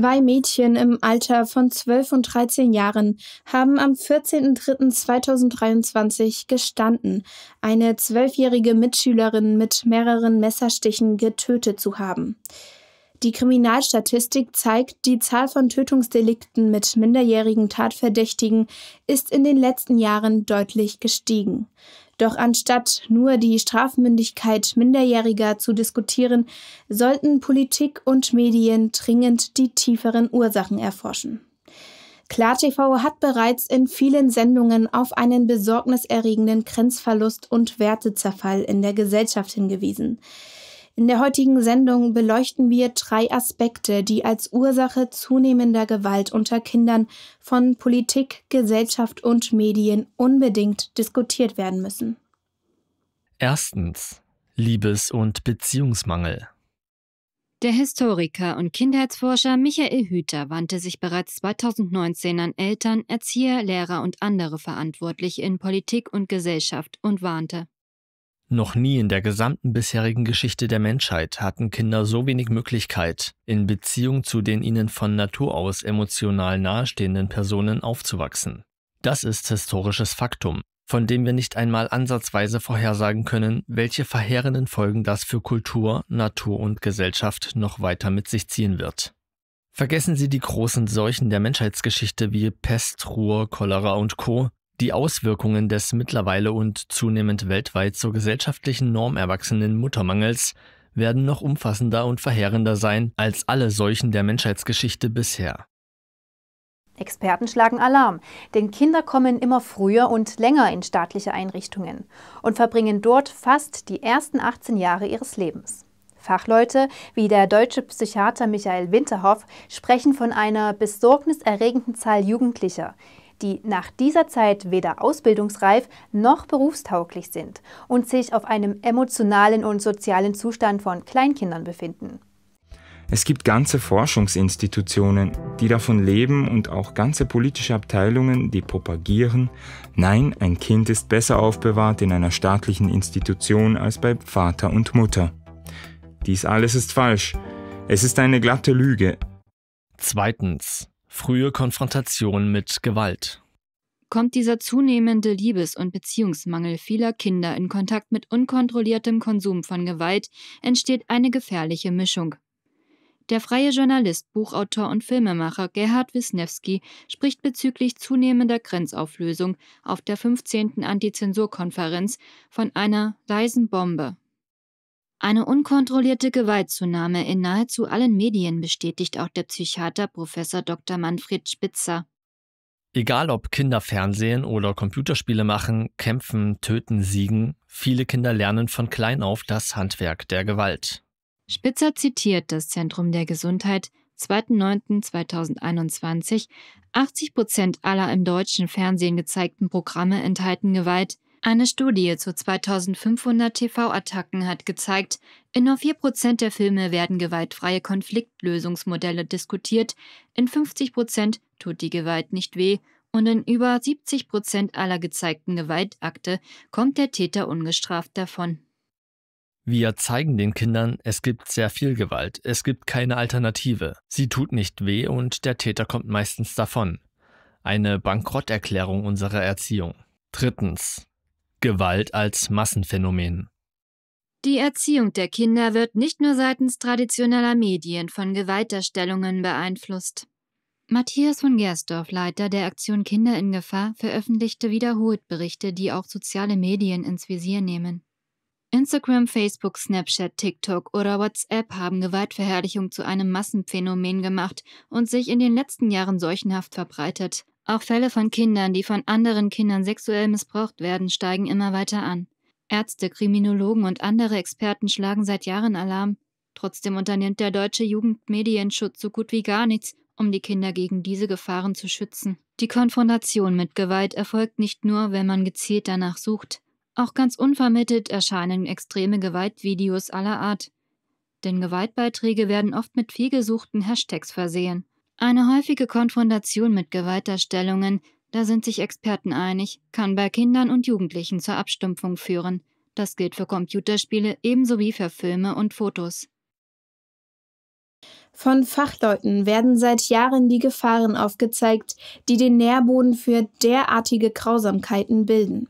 Zwei Mädchen im Alter von 12 und 13 Jahren haben am 14.03.2023 gestanden, eine zwölfjährige Mitschülerin mit mehreren Messerstichen getötet zu haben. Die Kriminalstatistik zeigt, die Zahl von Tötungsdelikten mit minderjährigen Tatverdächtigen ist in den letzten Jahren deutlich gestiegen. Doch anstatt nur die Strafmündigkeit Minderjähriger zu diskutieren, sollten Politik und Medien dringend die tieferen Ursachen erforschen. KlarTV hat bereits in vielen Sendungen auf einen besorgniserregenden Grenzverlust und Wertezerfall in der Gesellschaft hingewiesen. In der heutigen Sendung beleuchten wir drei Aspekte, die als Ursache zunehmender Gewalt unter Kindern von Politik, Gesellschaft und Medien unbedingt diskutiert werden müssen. Erstens Liebes- und Beziehungsmangel. Der Historiker und Kindheitsforscher Michael Hüter wandte sich bereits 2019 an Eltern, Erzieher, Lehrer und andere Verantwortliche in Politik und Gesellschaft und warnte. Noch nie in der gesamten bisherigen Geschichte der Menschheit hatten Kinder so wenig Möglichkeit, in Beziehung zu den ihnen von Natur aus emotional nahestehenden Personen aufzuwachsen. Das ist historisches Faktum, von dem wir nicht einmal ansatzweise vorhersagen können, welche verheerenden Folgen das für Kultur, Natur und Gesellschaft noch weiter mit sich ziehen wird. Vergessen Sie die großen Seuchen der Menschheitsgeschichte wie Pest, Ruhr, Cholera und Co., die Auswirkungen des mittlerweile und zunehmend weltweit zur gesellschaftlichen Norm erwachsenen Muttermangels werden noch umfassender und verheerender sein als alle Seuchen der Menschheitsgeschichte bisher. Experten schlagen Alarm, denn Kinder kommen immer früher und länger in staatliche Einrichtungen und verbringen dort fast die ersten 18 Jahre ihres Lebens. Fachleute wie der deutsche Psychiater Michael Winterhoff sprechen von einer besorgniserregenden Zahl Jugendlicher, die nach dieser Zeit weder ausbildungsreif noch berufstauglich sind und sich auf einem emotionalen und sozialen Zustand von Kleinkindern befinden. Es gibt ganze Forschungsinstitutionen, die davon leben und auch ganze politische Abteilungen, die propagieren, nein, ein Kind ist besser aufbewahrt in einer staatlichen Institution als bei Vater und Mutter. Dies alles ist falsch. Es ist eine glatte Lüge. Zweitens. Frühe Konfrontation mit Gewalt. Kommt dieser zunehmende Liebes- und Beziehungsmangel vieler Kinder in Kontakt mit unkontrolliertem Konsum von Gewalt, entsteht eine gefährliche Mischung. Der freie Journalist, Buchautor und Filmemacher Gerhard Wisniewski spricht bezüglich zunehmender Grenzauflösung auf der 15. Antizensurkonferenz von einer leisen Bombe eine unkontrollierte Gewaltzunahme in nahezu allen Medien bestätigt auch der Psychiater Prof. Dr. Manfred Spitzer. Egal ob Kinder Fernsehen oder Computerspiele machen, kämpfen, töten, siegen, viele Kinder lernen von klein auf das Handwerk der Gewalt. Spitzer zitiert das Zentrum der Gesundheit 2.9.2021. 80 Prozent aller im deutschen Fernsehen gezeigten Programme enthalten Gewalt. Eine Studie zu 2500 TV-Attacken hat gezeigt, in nur 4% der Filme werden gewaltfreie Konfliktlösungsmodelle diskutiert, in 50% tut die Gewalt nicht weh und in über 70% aller gezeigten Gewaltakte kommt der Täter ungestraft davon. Wir zeigen den Kindern, es gibt sehr viel Gewalt, es gibt keine Alternative, sie tut nicht weh und der Täter kommt meistens davon. Eine Bankrotterklärung unserer Erziehung. Drittens, Gewalt als Massenphänomen. Die Erziehung der Kinder wird nicht nur seitens traditioneller Medien von Gewaltdarstellungen beeinflusst. Matthias von Gersdorf, Leiter der Aktion Kinder in Gefahr, veröffentlichte wiederholt Berichte, die auch soziale Medien ins Visier nehmen. Instagram, Facebook, Snapchat, TikTok oder WhatsApp haben Gewaltverherrlichung zu einem Massenphänomen gemacht und sich in den letzten Jahren seuchenhaft verbreitet. Auch Fälle von Kindern, die von anderen Kindern sexuell missbraucht werden, steigen immer weiter an. Ärzte, Kriminologen und andere Experten schlagen seit Jahren Alarm. Trotzdem unternimmt der deutsche Jugendmedienschutz so gut wie gar nichts, um die Kinder gegen diese Gefahren zu schützen. Die Konfrontation mit Gewalt erfolgt nicht nur, wenn man gezielt danach sucht. Auch ganz unvermittelt erscheinen extreme Gewaltvideos aller Art. Denn Gewaltbeiträge werden oft mit vielgesuchten Hashtags versehen. Eine häufige Konfrontation mit Gewalterstellungen, da sind sich Experten einig, kann bei Kindern und Jugendlichen zur Abstumpfung führen. Das gilt für Computerspiele ebenso wie für Filme und Fotos. Von Fachleuten werden seit Jahren die Gefahren aufgezeigt, die den Nährboden für derartige Grausamkeiten bilden.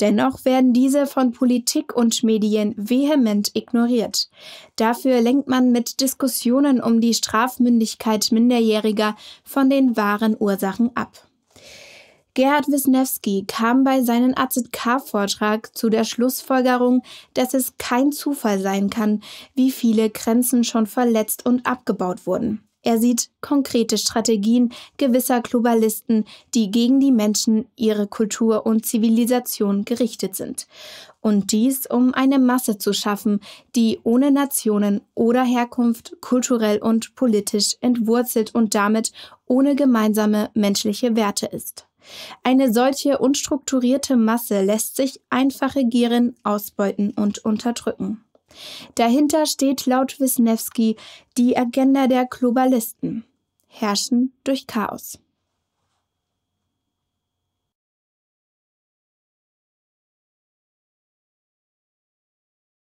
Dennoch werden diese von Politik und Medien vehement ignoriert. Dafür lenkt man mit Diskussionen um die Strafmündigkeit Minderjähriger von den wahren Ursachen ab. Gerhard Wisniewski kam bei seinem AZK-Vortrag zu der Schlussfolgerung, dass es kein Zufall sein kann, wie viele Grenzen schon verletzt und abgebaut wurden. Er sieht konkrete Strategien gewisser Globalisten, die gegen die Menschen, ihre Kultur und Zivilisation gerichtet sind. Und dies, um eine Masse zu schaffen, die ohne Nationen oder Herkunft kulturell und politisch entwurzelt und damit ohne gemeinsame menschliche Werte ist. Eine solche unstrukturierte Masse lässt sich einfach regieren, ausbeuten und unterdrücken. Dahinter steht laut Wisniewski die Agenda der Globalisten. Herrschen durch Chaos.